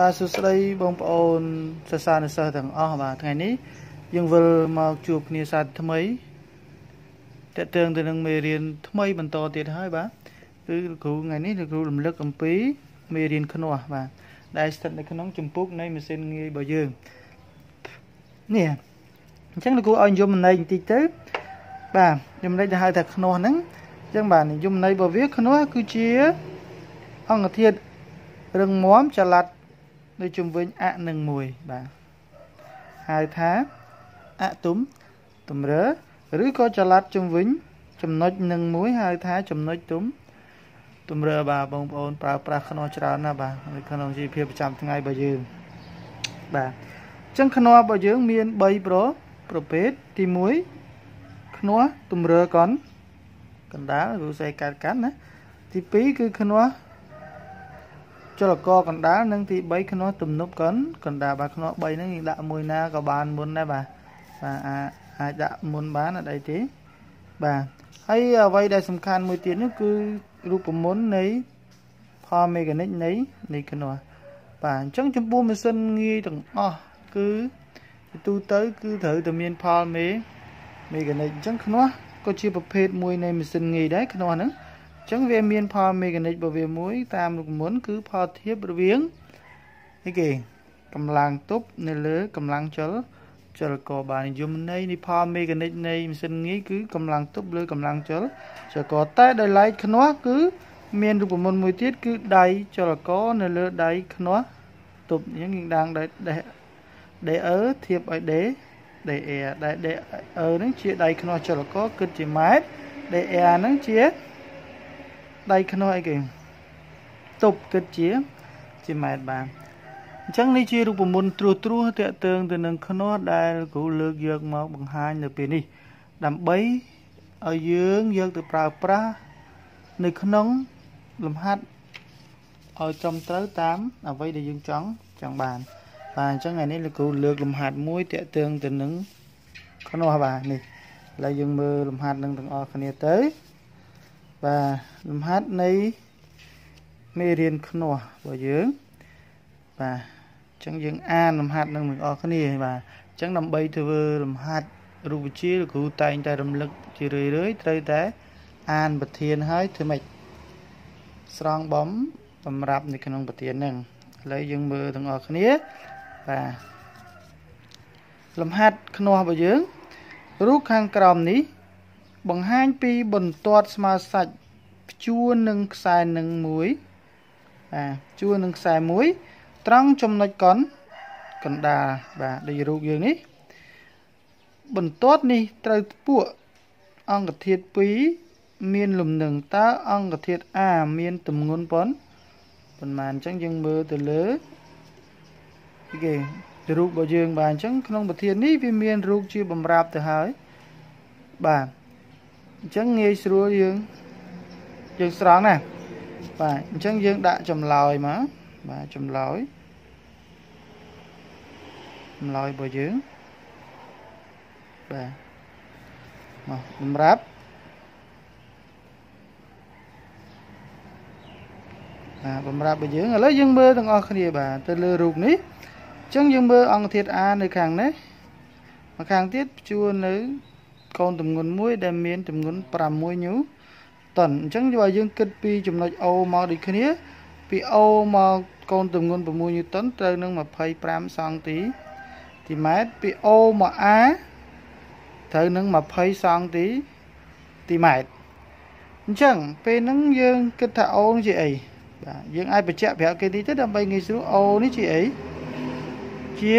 បាទសួស្តីបងប្អូនសិស្សានុសិស្សទាំងអស់បាទថ្ងៃនេះយើងវិលមកជួបគ្នាសាស្ត្រថ្មីតើតើង ទៅនឹងមេរៀនថ្មីបន្តទៀតហើយ បាទគឺលោកគ្រូថ្ងៃនេះលោកគ្រូរំលឹកអំពីមេរៀនខ្នោះបាទដែលស្ថិតនៅក្នុងចម្ពោះនៃម៉ាស៊ីនងាយរបស់យើងនេះអញ្ចឹងលោកគ្រូឲ្យយមន័យបន្តិចទៅបាទយមន័យដែលហៅថាខ្នោះហ្នឹងអញ្ចឹងបាទយមន័យរបស់វាខ្នោះគឺជាអង្គធាតុរឹងមាំចល័តនៅជុំវិញអនឹងមួយបាទហៅថាអតុមតម្រើឬក៏ចល័តជុំវិញ ចំណុចនឹងមួយហៅថា ចំណុចទុំតម្រើបាទបងប្អូនប្រើប្រាស់ខ្នងច្រើនណាស់បាទនៅក្នុងជីវភាពប្រចាំថ្ងៃរបស់យើងបាទអញ្ចឹងខ្នងរបស់យើង មាន3ប្រប្រភេទទី1ខ្នងតម្រើកនកណ្ដាលឬខ្សែកាត់កាន់ណាទី2គឺខ្នងចលករកណ្ដាលនិងទី3ខ្នោះទំនប់កណ្កណ្ដាលបាទខ្នោះ3ហ្នឹងយើងដាក់មួយណាក៏បានមុនដែរបាទបាទអាចដាក់មុនបានអត់អីទេបាទហើយអ្វីដែលសំខាន់មួយទៀតនោះគឺរូបមន្តនៃផលមេកានិកនៃនៃខ្នោះបាទអញ្ចឹងចំពោះម៉ាស៊ីនងាយទាំងអស់គឺទូទៅគឺត្រូវតែមានផលមេមេកានិកអញ្ចឹងខ្នោះក៏ជាប្រភេទមួយនៃម៉ាស៊ីនងាយដែរខ្នោះហ្នឹងអញ្ចឹងវាមានផលមេកានិករបស់វាមួយតាមរូបមន្តគឺផលធៀបរវាងអីគេកម្លាំងទប់នៅលើកម្លាំងចល ចលករបាននិយមន័យនៃផលមេកានិកនៃម៉ាស៊ីនងាយគឺកម្លាំងទប់លើកម្លាំងចលចលករតែដោយឡែកខ្នោះគឺមានរូបមន្តមួយទៀតគឺដៃចលករនៅលើដៃខ្នោះទប់អញ្ចឹងយើងដាងដៃដេអឺធៀបឲ្យដេដេអែដេអឺហ្នឹងជាដៃខ្នោះចលករគិតជាម៉ែត្រដេអែហ្នឹងជាដៃខ្នោះអីគេទប់គិតជាជាម៉ែត្របាទអញ្ចឹងនេះជារូបមន្តត្រួសត្រាសតាក់ទងទៅនឹងខ្នោះដែលគ្រូលើកយកមកបង្ហាញនៅពេលនេះដើម្បីឲ្យយើងយកទៅប្រើប្រាស់នៅក្នុងលំហាត់ឲ្យត្រឹមត្រូវតាម អ្វីដែលយើងចង់ចង់បាន បាទអញ្ចឹងថ្ងៃនេះលោកគ្រូលើកលំហាត់មួយតាក់ទងទៅនឹងខ្នោះបាទនេះឥឡូវយើងមើលលំហាត់នឹងទាំងអស់គ្នាទៅបាទលំហាត់នៃមេរៀនខ្នោះរបស់យើងបាទអញ្ចឹងយើងអានលំហាត់នឹងបងប្អូនគ្នាបាទអញ្ចឹងដើម្បីធ្វើលំហាត់រូបវិជាលោកគ្រូតែងតែ រំលឹក ជារឿយរឿយត្រូវតែអាន ប្រធានហើយធ្វើម៉េចស្រង់បំសម្រាប់នៅក្នុងប្រធានហ្នឹងឥឡូវយើងមើលទាំងអស់គ្នាបាទលំហាត់ខ្នោះរបស់យើងរូបខាងក្រោមនេះបង្ហាញពីបន្ទាត់ស្មើសាច់ព្យួរនឹងខ្សែនឹងមួយបាទព្យួរនឹងខ្សែមួយ ត្រង់ចំណុចកណ្កណ្ដាលបាទដូចរូបយើងនេះ បន្ទាត់នេះត្រូវពួកអង្គធាតុ2មាន លំនឹងតើអង្គធាតុ A មានទម្ងន់ប៉ុនប៉ុន្មានអញ្ចឹងយើងមើលទៅលើគេរូបរបស់យើងបាទអញ្ចឹងក្នុង ប្រធាននេះវាមាន រូបជាបំរាបទៅហើយបាទអញ្ចឹងងាយស្រួលយើងយើងស្រង់ណាបាទអញ្ចឹងយើងដាក់ចម្លើយមកបាទចម្លើយចម្លើយរបស់យើងបាទមកសម្រាប់បាទបំរាប់របស់យើងឥឡូវយើងមើលទាំងអស់គ្នាបាទទៅលើរូបនេះអញ្ចឹងយើងមើលអង្គធាតុ A នៅខាងនេះមកខាងទៀតជួរនៅកូនទម្ងន់មួយដែលមានទម្ងន់6ញូតឹនអញ្ចឹងបើយើងគិតពីចំណុច O មកដូចគ្នាពី O មកកូនទម្ងន់6ញូតឹនត្រូវនឹង25សង់ទីទីម៉ែត្រពី O មក A ត្រូវនឹង20សង់ទីទីម៉ែត្រអញ្ចឹងពេលហ្នឹងយើងគិតថាអូនជាអីបាទយើងអាចបញ្ជាក់ប្រាប់គេទីទៅដើម្បីងាយស្រួលអូនេះជាអីជា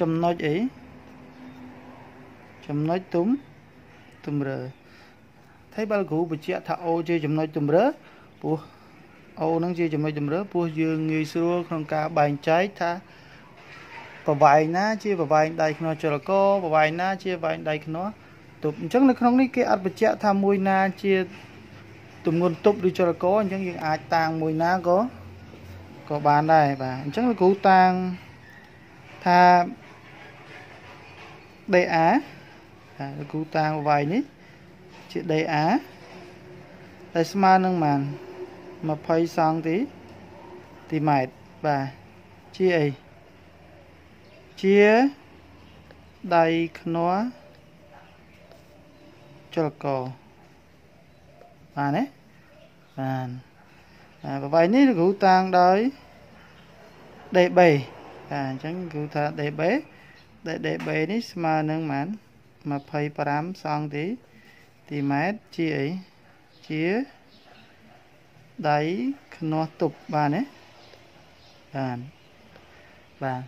ចំណុចអីចំណុចទុំទំរើ table group បញ្ជាក់ថា O ជា ចំណុចទំរើពោះ O នឹងជាចំណុចទំរើពោះយើងងាយស្រួលក្នុងការបែងចែកថាប្រវែងណា ជាប្រវែងដៃខ្នោះចលករប្រវែងណាជាប្រវែងដៃខ្នោះទប់អញ្ចឹងនៅក្នុងនេះគេអត់បញ្ជាក់ថាមួយណាជាទំនួនទប់ឬចលករអញ្ចឹងយើងអាចតាំងមួយណាក៏ក៏បានដែរបាទអញ្ចឹងលោកគ្រូតាំងថា DA ថាគូតាងវាយនេះជា DA ដែលស្មើនឹងបាន20សង់ទីទីម៉ែត្របាទជាអីជាដៃខ្នាស់ចលកបានទេបានប្រវែងនេះគ្រូតាំងដោយ DB បាទអញ្ចឹងគ្រូថា DB ដែល DB នេះស្មើនឹងប៉ុន្មាន25សង់ទីទីម៉ែត្រជាអីជាដៃខ្នោះទប់បានទេបានបាទអ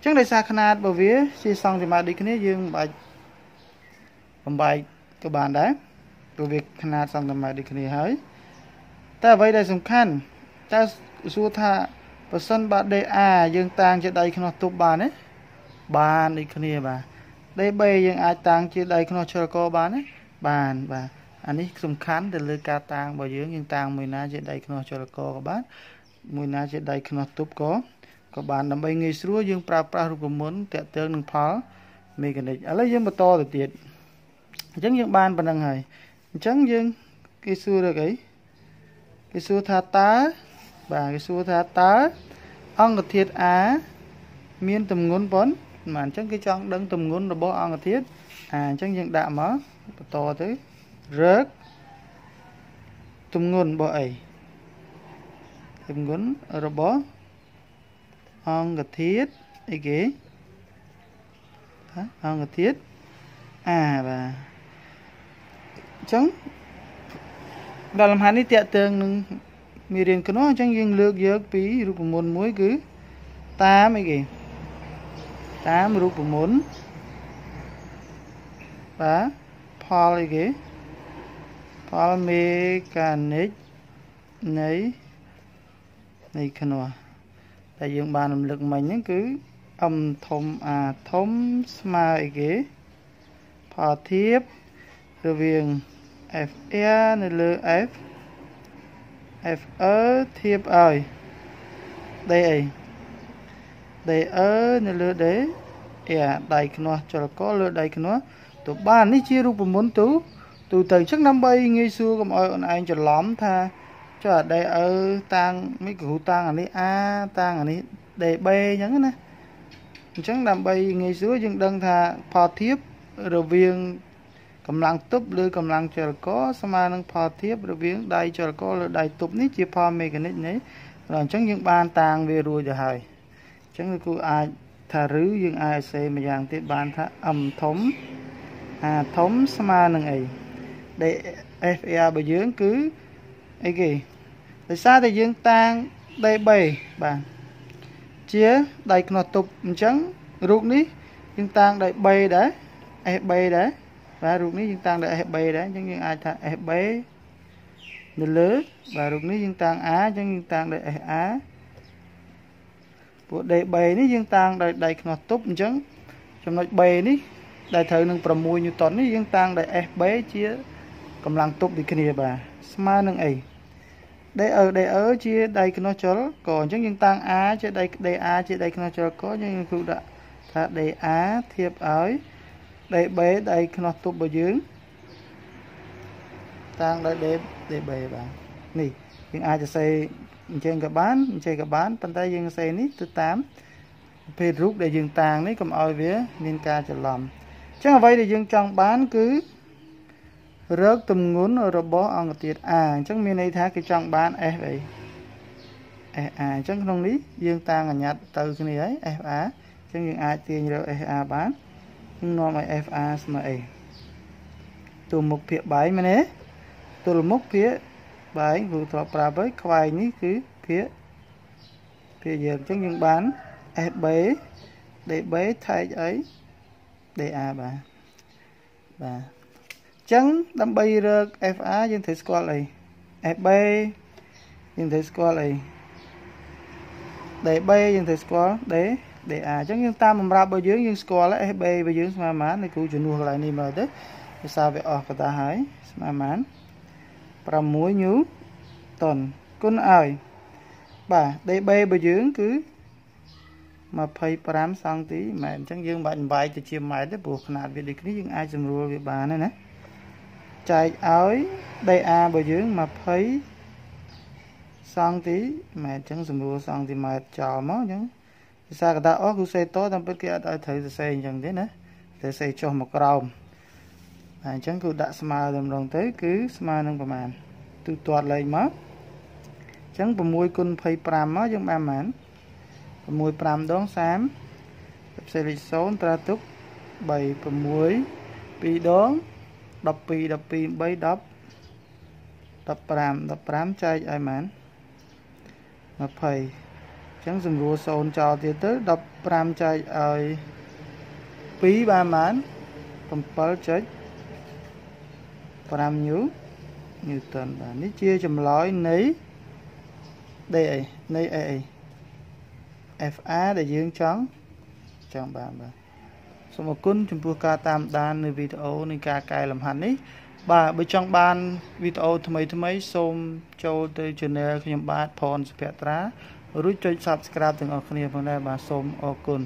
ញ្ចឹងដោយសារຂະຫນາດរបស់វាជាសង់ទីម៉ែត្រដូចគ្នាយើងមិនបាច់បំបែកក៏បានដែរព្រោះវាຂະຫນາດសង់ទីម៉ែត្រដូចគ្នាហើយ តែអ្វីដែលសំខាន់តើសួរថាបើសិនបើ DA យើង តាំងជាដៃខ្នោះទប់បានទេបានដូចគ្នាបាទដេ3យើងអាចតាំងជាដីក្នុងជ្រកបានណាបាន បាទអានេះសំខាន់ទៅលើការតាំងរបស់យើងយើងតាំងមួយណាជាដីក្នុងជ្រកក៏បាន មួយណាជាដីក្នុងទប់ក៏ក៏បានដើម្បីងាយស្រួលយើងប្រើប្រាស់រូបមន្តតាក់ទងនឹងផលមេកានិកឥឡូវយើងបន្តទៅទៀតអញ្ចឹងយើង បានប៉ុណ្្នឹងហើយអញ្ចឹងយើងគេសួររកអីគេសួរថាតើបាទគេសួរថាតើអង្គធាតុ A មានទម្ងន់ប៉ុន្មានបាទអញ្ចឹងគេចង់ដឹងទម្ងន់របស់អង្គធាតុអាអញ្ចឹងយើងដាក់មកបន្តទៅរកទម្ងន់របស់អីទម្ងន់របស់អង្គធាតុអីគេអង្គធាតុអាបាទអញ្ចឹងដល់លំហាត់នេះតាក់ទងនឹងមេរៀនក្នុងអញ្ចឹងយើងលើកយកពីរូបមន្តមួយគឺតាមអីគេតាមរូបមន្តបាទផលអីគេផលមេកានិកនៃនៃខ្នោះតែយើង បានរំលឹកមិញហ្នឹងគឺអឹមធំអាធំស្មើអីគេផលធៀបរវាង FR នៅលើ F FE ធៀបឲ្យដេអីដេអឺនៅលើដេអែដៃខ្នោះចលកលើដៃខ្នោះទៅបាននេះជារូបមន្តទូទូទៅចឹងដើម្បីងាយស្រួលកុំឲ្យអូនឯងច្រឡំថាចុះដេអឺតាំងមីគ្រូតាំងអានេះអាតាំងអានេះដេបេអញ្ចឹងណាអញ្ចឹងដើម្បីងាយស្រួលយើងដឹងថាផលធៀបរវាងកម្លាំងទប់ឬកម្លាំងចលករស្មើនឹងផលធៀបរវាងដៃចលករឬដៃទប់នេះជាផលមេកានិកនេះអញ្ចឹងយើងបានតាំងវារួចទៅហើយចឹងវាគឺអាចថាឬយើងអាចអេសេម្យ៉ាងទៀតបានថា m ធំ a ធំស្មើនឹងអីដែល FAR របស់យើងគឺអីគេដោយសារតែយើងតាំង DB បាទជាដៃខ្នោះទប់អញ្ចឹងរូបនេះយើងតាំងដៃ3ដែរ FB ដែរបាទរូបនេះយើងតាំងដៃ FB ដែរអញ្ចឹងយើងអាចថា FB នៅលើបាទរូបនេះយើងតាំង A អញ្ចឹងយើងតាំងដៃ SA ព្រោះ D3 នេះយើងតាំងដោយដៃខ្នោះទប់អញ្ចឹងចំណុច B នេះដែលត្រូវនឹង6 Newton នេះយើងតាំងដោយ FB ជាកម្លាំងទប់ដូចគ្នាបាទស្មើនឹងអី DE DE ជាដៃខ្នោះចលក៏អញ្ចឹងយើងតាំង A ជាដៃ DA ជាដៃខ្នោះចលក៏យើងគ្រូដាក់ថា DA ធៀបឲ្យ DB ដៃខ្នោះទប់របស់យើងតាំងដោយ DB បាទនេះយើងអាចសរសេរអញ្ចឹងក៏បានអញ្ចឹងក៏បានប៉ុន្តែយើងសេនេះទៅតាមភេទរូបដែលយើងតាងនេះកុំឲ្យវាមានការច្រឡំអញ្ចឹងអ្វីដែលយើងចង់បាន គឺរកទម្ងន់របស់អង្គធាតុ A អញ្ចឹងមានន័យថាគេចង់បាន F អី FA អញ្ចឹងក្នុងនេះយើងតាំងអញ្ញត្តិទៅគ្នាហើយ FA អញ្ចឹងយើងអាចទាញរក FA បាននឹងនាំឲ្យ FA ស្មើ A ទូមុខភាគបាយមែនទេទូលមុខភាគបែងគ្រូធ្លាប់ប្រាប់ហើយខ្វែងនេះគឺភាគភាគយើងអញ្ចឹងយើងបាន FB DB ថែកអី DA បាទបាទអញ្ចឹងដើម្បីរក FA យើងត្រូវស្គាល់អី FB យើងត្រូវស្គាល់អី DB យើងត្រូវស្គាល់ D DA អញ្ចឹងយើងតាមបំរាប់របស់យើងយើងស្គាល់ FB របស់យើងស្មើម៉ាននៃគ្រូជំនួសកន្លែងនេះមកទៅភាសាវាអស់កតាហើយ ស្មើម៉ាន1 6ញូតនគុណឲ្យបាទ dB របស់យើងគឺ25សង់ទីម៉ែត្រអញ្ចឹងយើងបាច់បំបាយទៅជាម៉ែត្រទេព្រោះຂະຫນាតវាដូចគ្នាយើងអាចសម្រួលវាបានហើយណាចែកឲ្យ DA របស់យើង20សង់ទីម៉ែត្រអញ្ចឹងសម្រួលសង់ទីម៉ែត្រចោលមកអញ្ចឹងភាសាកតាអស់គឺសេតតតាមពិតគេអត់ឲ្យត្រូវសរសេរអញ្ចឹងទេណាតែសេចុះមកក្រោមបាទអញ្ចឹងគឺដាក់ស្មើតែម្ដងទៅគឺស្មើនឹងប្រមាណទូទាត់លេខមកអញ្ចឹង6គុណ25មកយើងបានប្រមាណ65ដង30ផ្សេងលេខ0ត្រាទុក3 6 2ដង12 12 3 10 15 15ចែកឲ្យម៉ាន20អញ្ចឹងសម្រួល0ចោលទៀតទៅ15ចែកឲ្យ2បានម៉ាន7.5 5 new Newton បាទនេះជាចម្លើយនៃ D អីនៃ A អី FR ដែលយើងចង់ចង់បានបាទសូមអរគុណចំពោះការតាមដាននៅវីដេអូនៃការកែលំហាត់នេះ បាទបើចង់បានវីដេអូថ្មី ថ្មីសូម ចូលទៅ channel ខ្ញុំបាទផនសុភត្រារួចចុច subscribe ទាំងអស់គ្នាផងដែរបាទសូមអរគុណ